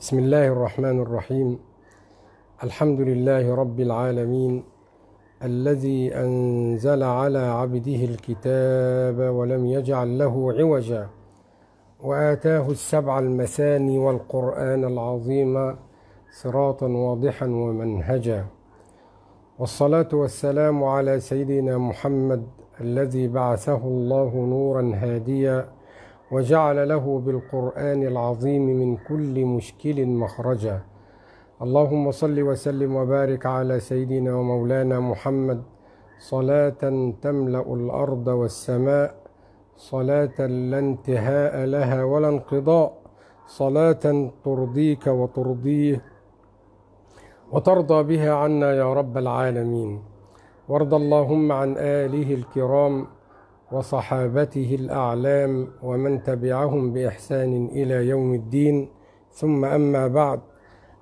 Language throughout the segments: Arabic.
بسم الله الرحمن الرحيم الحمد لله رب العالمين الذي أنزل على عبده الكتاب ولم يجعل له عوجا وآتاه السبع المثاني والقرآن العظيم صراطا واضحا ومنهجا والصلاة والسلام على سيدنا محمد الذي بعثه الله نورا هاديا وجعل له بالقرآن العظيم من كل مشكل مخرجا اللهم صل وسلم وبارك على سيدنا ومولانا محمد صلاة تملأ الأرض والسماء صلاة لا انتهاء لها ولا انقضاء صلاة ترضيك وترضيه وترضى بها عنا يا رب العالمين وارض اللهم عن آله الكرام وصحابته الأعلام ومن تبعهم بإحسان إلى يوم الدين ثم أما بعد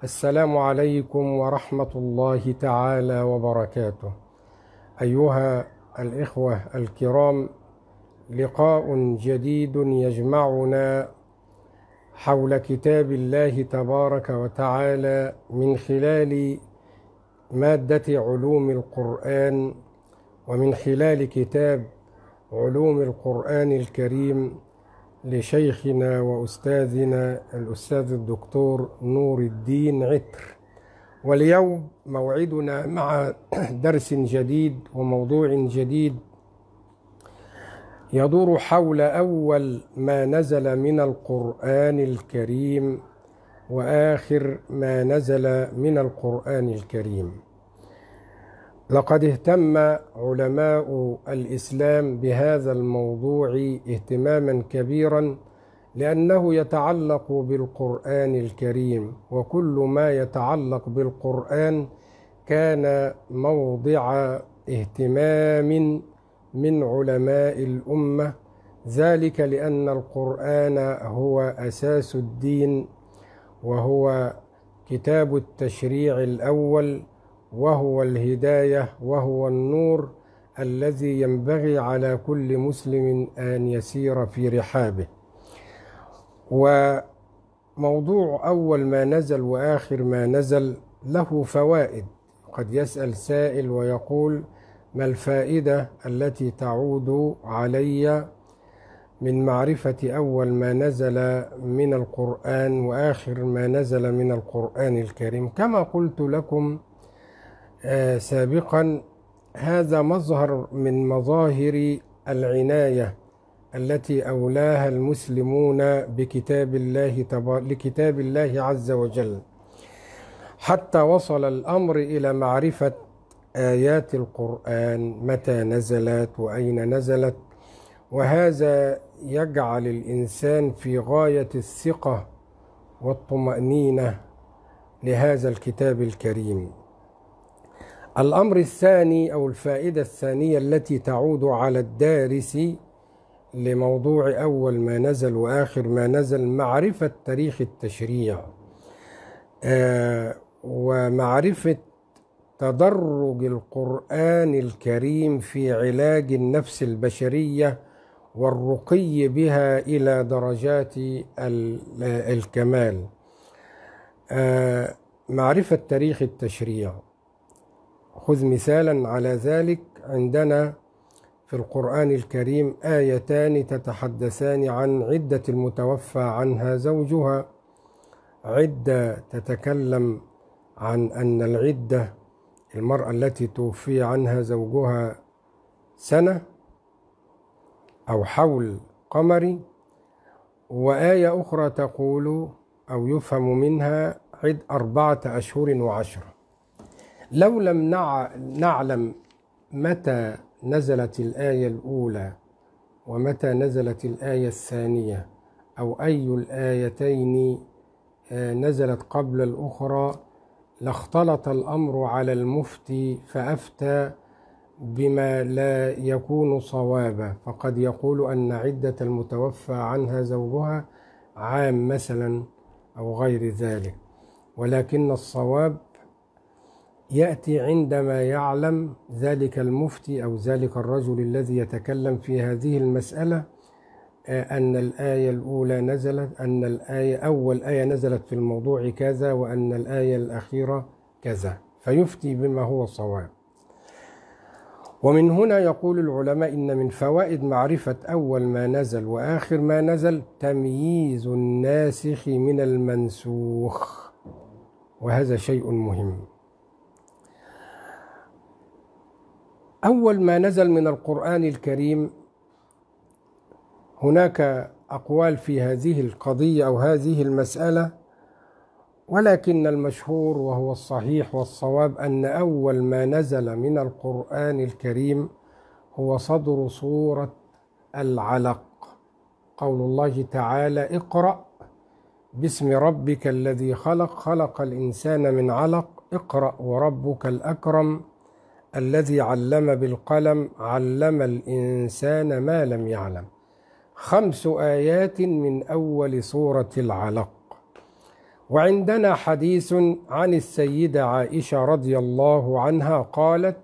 السلام عليكم ورحمة الله تعالى وبركاته أيها الإخوة الكرام لقاء جديد يجمعنا حول كتاب الله تبارك وتعالى من خلال مادة علوم القرآن ومن خلال كتاب علوم القرآن الكريم لشيخنا وأستاذنا الأستاذ الدكتور نور الدين عتر واليوم موعدنا مع درس جديد وموضوع جديد يدور حول أول ما نزل من القرآن الكريم وآخر ما نزل من القرآن الكريم لقد اهتم علماء الإسلام بهذا الموضوع اهتماما كبيرا لأنه يتعلق بالقرآن الكريم وكل ما يتعلق بالقرآن كان موضع اهتمام من علماء الأمة ذلك لأن القرآن هو أساس الدين وهو كتاب التشريع الأول وهو الهداية وهو النور الذي ينبغي على كل مسلم أن يسير في رحابه وموضوع أول ما نزل وآخر ما نزل له فوائد قد يسأل سائل ويقول ما الفائدة التي تعود علي من معرفة أول ما نزل من القرآن وآخر ما نزل من القرآن الكريم كما قلت لكم آه، سابقا هذا مظهر من مظاهر العناية التي أولاها المسلمون بكتاب الله لكتاب الله عز وجل حتى وصل الأمر إلى معرفة آيات القرآن متى نزلت وأين نزلت وهذا يجعل الإنسان في غاية الثقة والطمأنينة لهذا الكتاب الكريم الأمر الثاني أو الفائدة الثانية التي تعود على الدارس لموضوع أول ما نزل وآخر ما نزل معرفة تاريخ التشريع آه، ومعرفة تدرج القرآن الكريم في علاج النفس البشرية والرقي بها إلى درجات الكمال آه، معرفة تاريخ التشريع خذ مثالا على ذلك عندنا في القرآن الكريم آيتان تتحدثان عن عدة المتوفى عنها زوجها عدة تتكلم عن أن العدة المرأة التي توفي عنها زوجها سنة أو حول قمري وآية أخرى تقول أو يفهم منها عد أربعة أشهر وعشرة لو لم نعلم متى نزلت الآية الأولى ومتى نزلت الآية الثانية أو أي الآيتين آه، نزلت قبل الأخرى لاختلط الأمر على المفتي فأفتى بما لا يكون صوابا فقد يقول أن عدة المتوفى عنها زوجها عام مثلا أو غير ذلك ولكن الصواب يأتي عندما يعلم ذلك المفتي أو ذلك الرجل الذي يتكلم في هذه المسألة آه، أن الآية الأولى نزلت أن الآية أول آية نزلت في الموضوع كذا وأن الآية الأخيرة كذا فيفتي بما هو صواب ومن هنا يقول العلماء إن من فوائد معرفة أول ما نزل وآخر ما نزل تمييز الناسخ من المنسوخ وهذا شيء مهم أول ما نزل من القرآن الكريم هناك أقوال في هذه القضية أو هذه المسألة ولكن المشهور وهو الصحيح والصواب أن أول ما نزل من القرآن الكريم هو صدر سورة العلق قول الله تعالى اقرأ باسم ربك الذي خلق خلق الإنسان من علق اقرأ وربك الأكرم الذي علم بالقلم علم الإنسان ما لم يعلم خمس آيات من أول سورة العلق وعندنا حديث عن السيدة عائشة رضي الله عنها قالت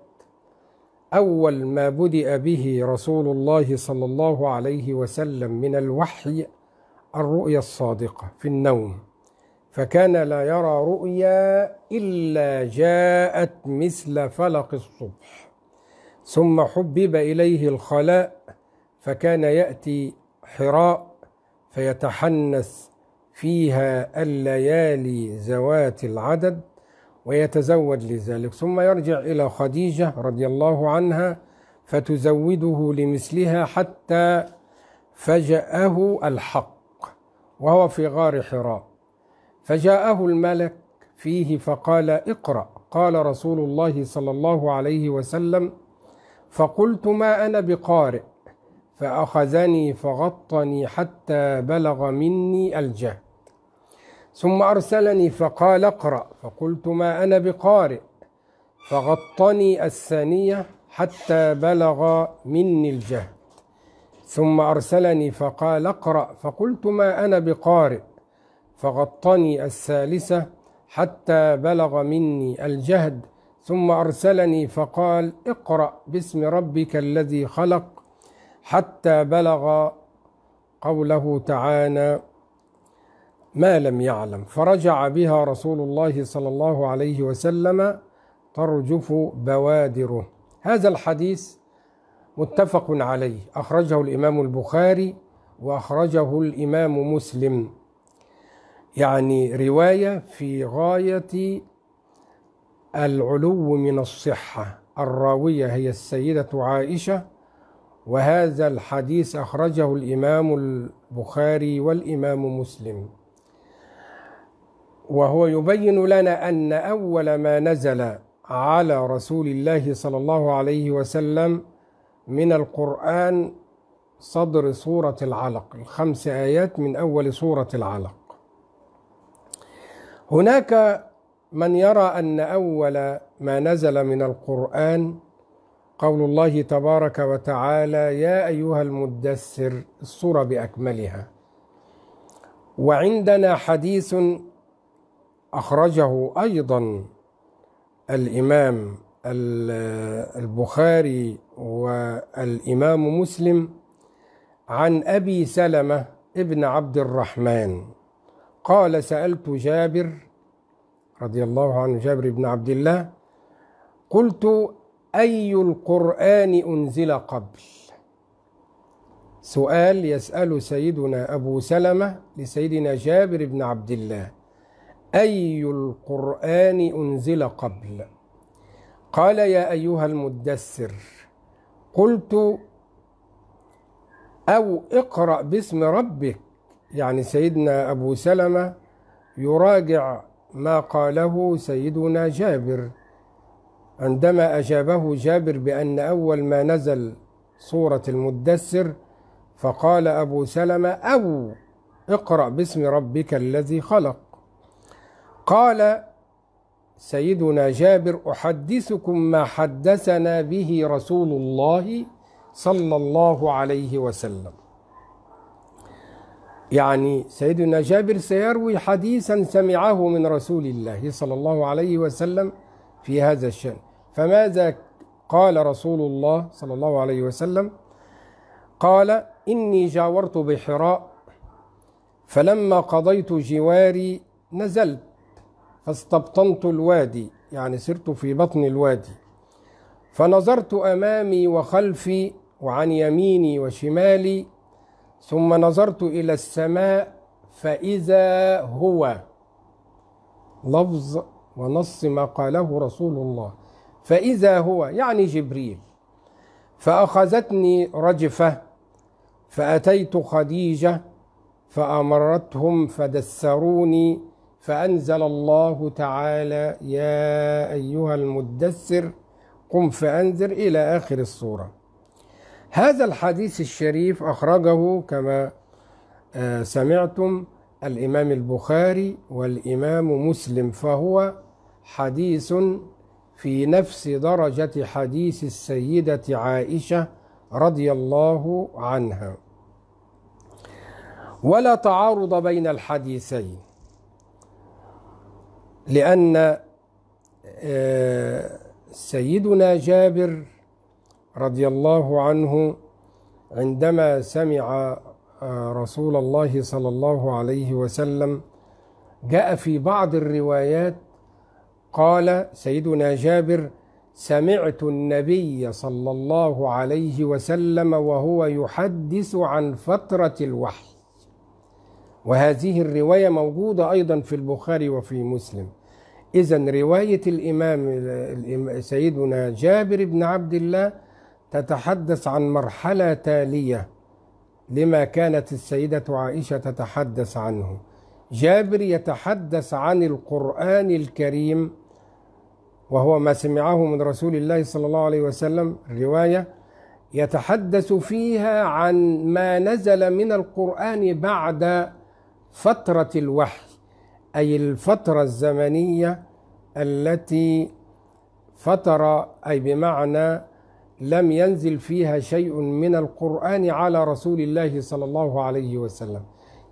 أول ما بدأ به رسول الله صلى الله عليه وسلم من الوحي الرؤيا الصادقة في النوم فكان لا يرى رؤيا إلا جاءت مثل فلق الصبح ثم حبب إليه الخلاء فكان يأتي حراء فيتحنث فيها الليالي ذوات العدد ويتزوج لذلك ثم يرجع إلى خديجة رضي الله عنها فتزوده لمثلها حتى فجأه الحق وهو في غار حراء فجاءه الملك فيه فقال اقرأ قال رسول الله صلى الله عليه وسلم فقلت ما أنا بقارئ فأخذني فغطني حتى بلغ مني الجهد ثم أرسلني فقال اقرأ فقلت ما أنا بقارئ فغطني الثانية حتى بلغ مني الجهد ثم أرسلني فقال اقرأ فقلت ما أنا بقارئ فغطني الثالثة حتى بلغ مني الجهد ثم أرسلني فقال اقرأ باسم ربك الذي خلق حتى بلغ قوله تعالى ما لم يعلم فرجع بها رسول الله صلى الله عليه وسلم ترجف بوادره هذا الحديث متفق عليه أخرجه الإمام البخاري وأخرجه الإمام مسلم يعني رواية في غاية العلو من الصحة الراوية هي السيدة عائشة وهذا الحديث أخرجه الإمام البخاري والإمام مسلم وهو يبين لنا أن أول ما نزل على رسول الله صلى الله عليه وسلم من القرآن صدر سورة العلق الخمس آيات من أول سورة العلق هناك من يرى ان اول ما نزل من القران قول الله تبارك وتعالى يا ايها المدثر الصوره باكملها وعندنا حديث اخرجه ايضا الامام البخاري والامام مسلم عن ابي سلمه ابن عبد الرحمن قال سألت جابر رضي الله عنه جابر بن عبد الله قلت أي القرآن أنزل قبل سؤال يسأل سيدنا أبو سلمة لسيدنا جابر بن عبد الله أي القرآن أنزل قبل قال يا أيها المدثر قلت أو اقرأ باسم ربك يعني سيدنا أبو سلمة يراجع ما قاله سيدنا جابر عندما أجابه جابر بأن أول ما نزل سورة المدثر فقال أبو سلمة أو اقرأ باسم ربك الذي خلق قال سيدنا جابر أحدثكم ما حدثنا به رسول الله صلى الله عليه وسلم يعني سيدنا جابر سيروي حديثا سمعه من رسول الله صلى الله عليه وسلم في هذا الشأن فماذا قال رسول الله صلى الله عليه وسلم قال إني جاورت بحراء فلما قضيت جواري نزلت فاستبطنت الوادي يعني سرت في بطن الوادي فنظرت أمامي وخلفي وعن يميني وشمالي ثم نظرت إلى السماء فإذا هو لفظ ونص ما قاله رسول الله فإذا هو يعني جبريل فأخذتني رجفة فأتيت خديجة فأمرتهم فدسروني فأنزل الله تعالى يا أيها المدثر قم فأنذر إلى آخر الصورة هذا الحديث الشريف أخرجه كما آه، سمعتم الإمام البخاري والإمام مسلم فهو حديث في نفس درجة حديث السيدة عائشة رضي الله عنها ولا تعارض بين الحديثين لأن آه، سيدنا جابر رضي الله عنه عندما سمع آه، رسول الله صلى الله عليه وسلم جاء في بعض الروايات قال سيدنا جابر سمعت النبي صلى الله عليه وسلم وهو يحدث عن فترة الوحي وهذه الرواية موجودة أيضا في البخاري وفي مسلم إذا رواية الإمام سيدنا جابر بن عبد الله تتحدث عن مرحلة تالية لما كانت السيدة عائشة تتحدث عنه جابر يتحدث عن القرآن الكريم وهو ما سمعه من رسول الله صلى الله عليه وسلم الرواية يتحدث فيها عن ما نزل من القرآن بعد فترة الوحي أي الفترة الزمنية التي فترة أي بمعنى لم ينزل فيها شيء من القرآن على رسول الله صلى الله عليه وسلم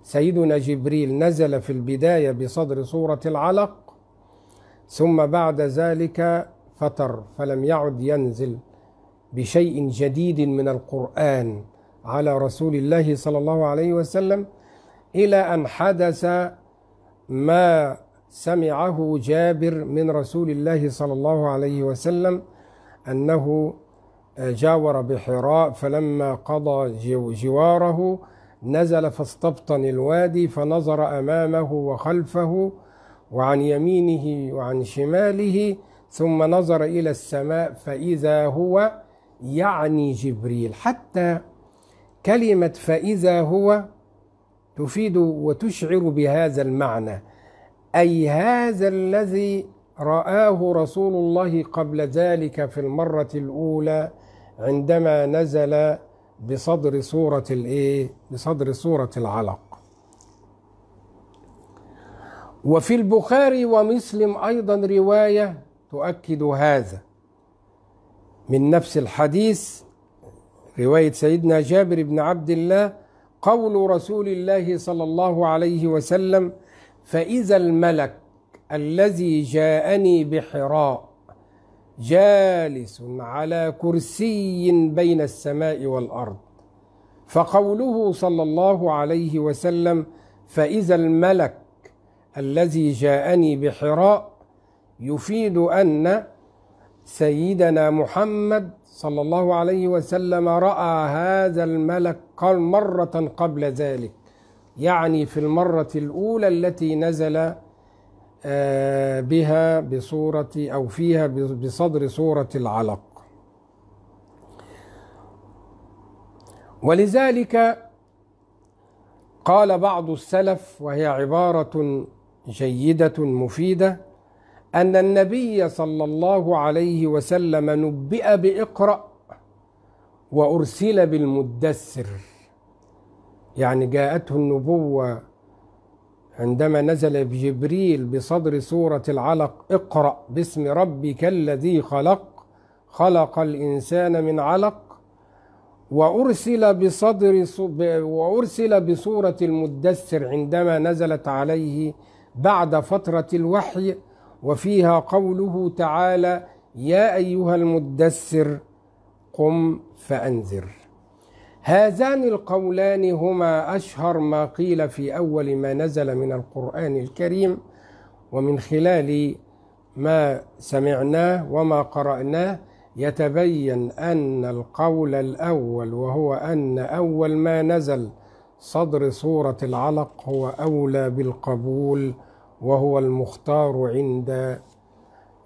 سيدنا جبريل نزل في البداية بصدر سورة العلق ثم بعد ذلك فتر فلم يعد ينزل بشيء جديد من القرآن على رسول الله صلى الله عليه وسلم إلى أن حدث ما سمعه جابر من رسول الله صلى الله عليه وسلم أنه جاور بحراء فلما قضى جواره نزل فاستبطن الوادي فنظر أمامه وخلفه وعن يمينه وعن شماله ثم نظر إلى السماء فإذا هو يعني جبريل حتى كلمة فإذا هو تفيد وتشعر بهذا المعنى أي هذا الذي رآه رسول الله قبل ذلك في المرة الأولى عندما نزل بصدر سورة الايه بصدر سورة العلق وفي البخاري ومسلم ايضا رواية تؤكد هذا من نفس الحديث رواية سيدنا جابر بن عبد الله قول رسول الله صلى الله عليه وسلم فإذا الملك الذي جاءني بحراء جالس على كرسي بين السماء والارض فقوله صلى الله عليه وسلم فاذا الملك الذي جاءني بحراء يفيد ان سيدنا محمد صلى الله عليه وسلم راى هذا الملك مره قبل ذلك يعني في المره الاولى التي نزل آه، بها بصورة أو فيها بصدر صورة العلق ولذلك قال بعض السلف وهي عبارة جيدة مفيدة أن النبي صلى الله عليه وسلم نبئ بإقرأ وأرسل بالمدثر يعني جاءته النبوة عندما نزل بجبريل بصدر سورة العلق اقرأ باسم ربك الذي خلق خلق الإنسان من علق وأرسل بصدر وأرسل بصورة المدثر عندما نزلت عليه بعد فترة الوحي وفيها قوله تعالى يا أيها المدثر قم فأنذر هذان القولان هما أشهر ما قيل في أول ما نزل من القرآن الكريم ومن خلال ما سمعناه وما قرأناه يتبين أن القول الأول وهو أن أول ما نزل صدر سورة العلق هو أولى بالقبول وهو المختار عند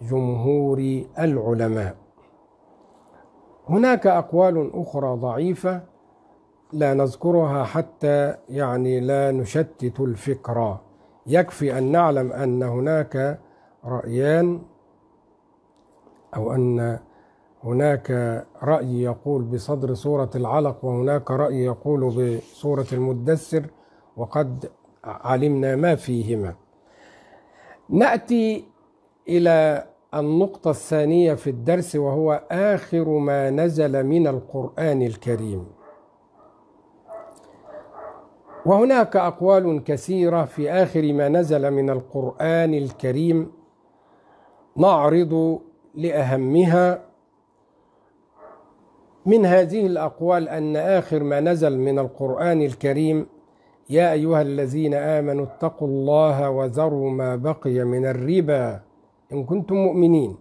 جمهور العلماء هناك أقوال أخرى ضعيفة لا نذكرها حتى يعني لا نشتت الفكرة يكفي أن نعلم أن هناك رأيان أو أن هناك رأي يقول بصدر سورة العلق وهناك رأي يقول بصورة المدثر وقد علمنا ما فيهما نأتي إلى النقطة الثانية في الدرس وهو آخر ما نزل من القرآن الكريم وهناك أقوال كثيرة في آخر ما نزل من القرآن الكريم نعرض لأهمها من هذه الأقوال أن آخر ما نزل من القرآن الكريم يا أيها الذين آمنوا اتقوا الله وذروا ما بقي من الربا إن كنتم مؤمنين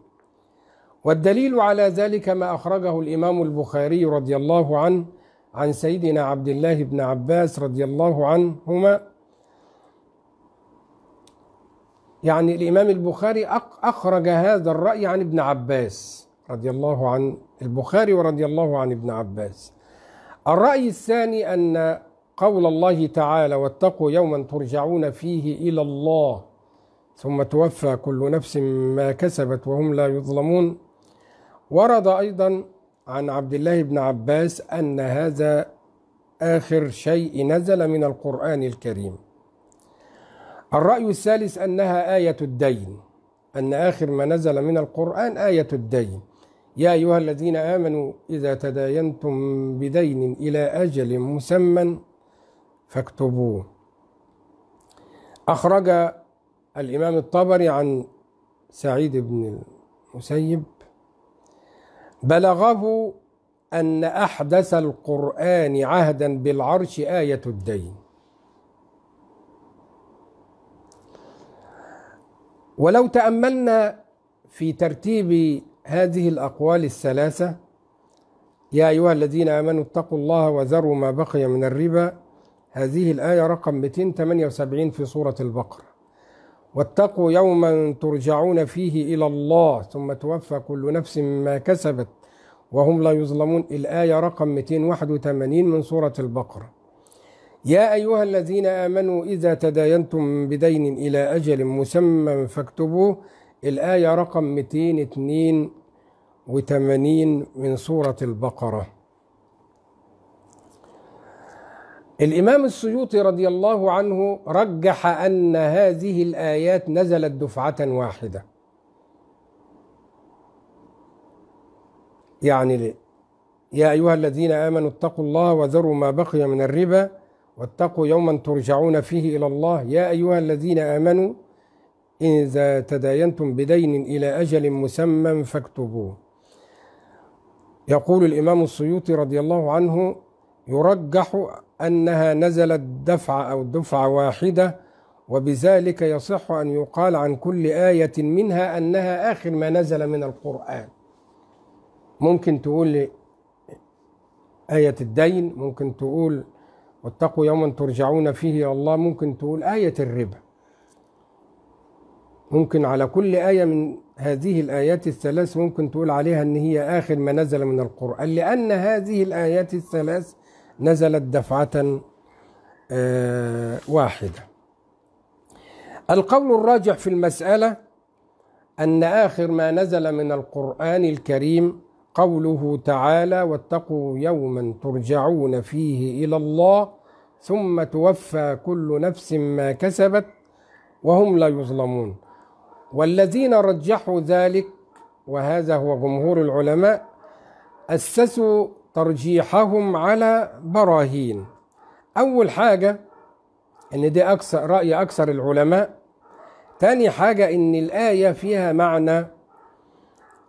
والدليل على ذلك ما أخرجه الإمام البخاري رضي الله عنه عن سيدنا عبد الله بن عباس رضي الله عنهما يعني الإمام البخاري أخرج هذا الرأي عن ابن عباس رضي الله عن البخاري ورضي الله عن ابن عباس الرأي الثاني أن قول الله تعالى واتقوا يوما ترجعون فيه إلى الله ثم توفى كل نفس ما كسبت وهم لا يظلمون ورد أيضا عن عبد الله بن عباس أن هذا آخر شيء نزل من القرآن الكريم الرأي الثالث أنها آية الدين أن آخر ما نزل من القرآن آية الدين يا أيها الذين آمنوا إذا تداينتم بدين إلى أجل مسمى فاكتبوه أخرج الإمام الطبري عن سعيد بن المسيب بلغه أن أحدث القرآن عهدا بالعرش آية الدين ولو تأملنا في ترتيب هذه الأقوال الثلاثة يا أيها الذين آمنوا اتقوا الله وذروا ما بقي من الربا هذه الآية رقم 278 في سورة البقرة واتقوا يوما ترجعون فيه إلى الله ثم توفى كل نفس ما كسبت وهم لا يظلمون الآية رقم 281 من سورة البقرة يا أيها الذين آمنوا إذا تداينتم بدين إلى أجل مسمى فاكتبوه الآية رقم 282 من سورة البقرة الإمام السيوطي رضي الله عنه رجح أن هذه الآيات نزلت دفعة واحدة يعني ليه؟ يا أيها الذين آمنوا اتقوا الله وذروا ما بقي من الربا واتقوا يوما ترجعون فيه إلى الله يا أيها الذين آمنوا إذا تداينتم بدين إلى أجل مسمى فاكتبوه يقول الإمام السيوطي رضي الله عنه يرجح أنها نزلت دفعة أو دفعة واحدة وبذلك يصح أن يقال عن كل آية منها أنها آخر ما نزل من القرآن ممكن تقول آية الدين ممكن تقول واتقوا يوما ترجعون فيه إلى الله ممكن تقول آية الربا ممكن على كل آية من هذه الآيات الثلاث ممكن تقول عليها أن هي آخر ما نزل من القرآن لأن هذه الآيات الثلاث نزلت دفعة آه، واحدة القول الراجح في المسألة أن آخر ما نزل من القرآن الكريم قوله تعالى واتقوا يوما ترجعون فيه إلى الله ثم توفى كل نفس ما كسبت وهم لا يظلمون والذين رجحوا ذلك وهذا هو جمهور العلماء أسسوا ترجيحهم على براهين أول حاجة إن دي أكثر رأي أكثر العلماء تاني حاجة إن الآية فيها معنى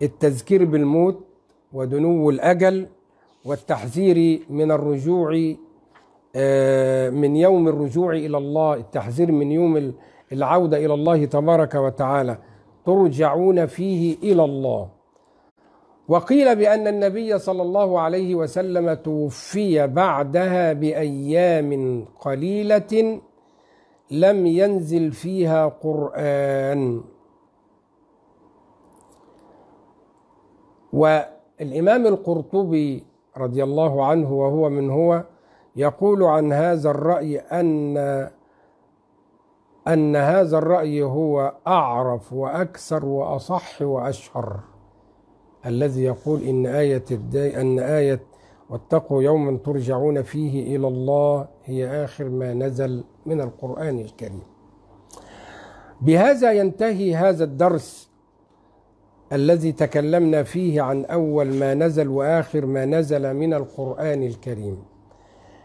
التذكير بالموت ودنو الأجل والتحذير من الرجوع آه، من يوم الرجوع إلى الله التحذير من يوم العودة إلى الله تبارك وتعالى ترجعون فيه إلى الله وقيل بأن النبي صلى الله عليه وسلم توفي بعدها بأيام قليلة لم ينزل فيها قرآن والإمام القرطبي رضي الله عنه وهو من هو يقول عن هذا الرأي أن أن هذا الرأي هو أعرف وأكثر وأصح وأشهر الذي يقول إن آية الداي أن آية واتقوا يوما ترجعون فيه إلى الله هي آخر ما نزل من القرآن الكريم بهذا ينتهي هذا الدرس الذي تكلمنا فيه عن أول ما نزل وآخر ما نزل من القرآن الكريم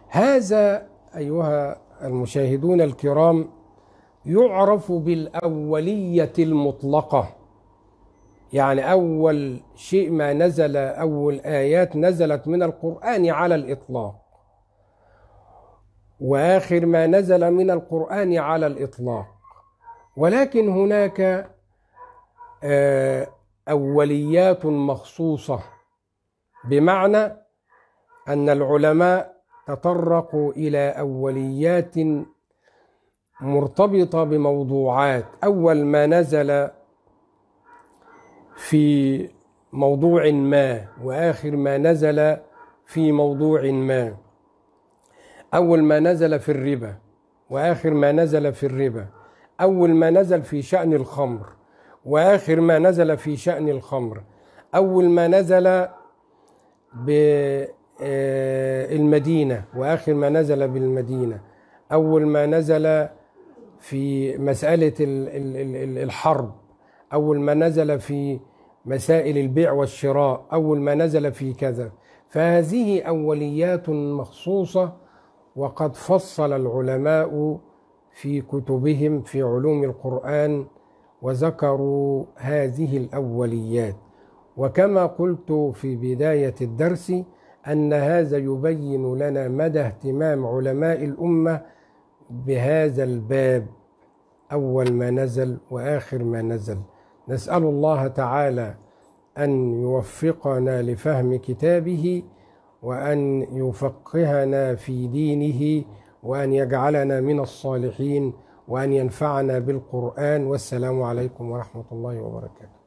هذا أيها المشاهدون الكرام يعرف بالأولية المطلقة يعني أول شيء ما نزل أول آيات نزلت من القرآن على الإطلاق وآخر ما نزل من القرآن على الإطلاق ولكن هناك آه، أوليات مخصوصة بمعنى أن العلماء تطرقوا إلى أوليات مرتبطة بموضوعات أول ما نزل في موضوع ما واخر ما نزل في موضوع ما اول ما نزل في الربا واخر ما نزل في الربا اول ما نزل في شان الخمر واخر ما نزل في شان الخمر اول ما نزل بالمدينه آه، واخر ما نزل بالمدينه اول ما نزل في مساله الحرب أول ما نزل في مسائل البيع والشراء أول ما نزل في كذا فهذه أوليات مخصوصة وقد فصل العلماء في كتبهم في علوم القرآن وذكروا هذه الأوليات وكما قلت في بداية الدرس أن هذا يبين لنا مدى اهتمام علماء الأمة بهذا الباب أول ما نزل وآخر ما نزل نسأل الله تعالى أن يوفقنا لفهم كتابه وأن يفقهنا في دينه وأن يجعلنا من الصالحين وأن ينفعنا بالقرآن والسلام عليكم ورحمة الله وبركاته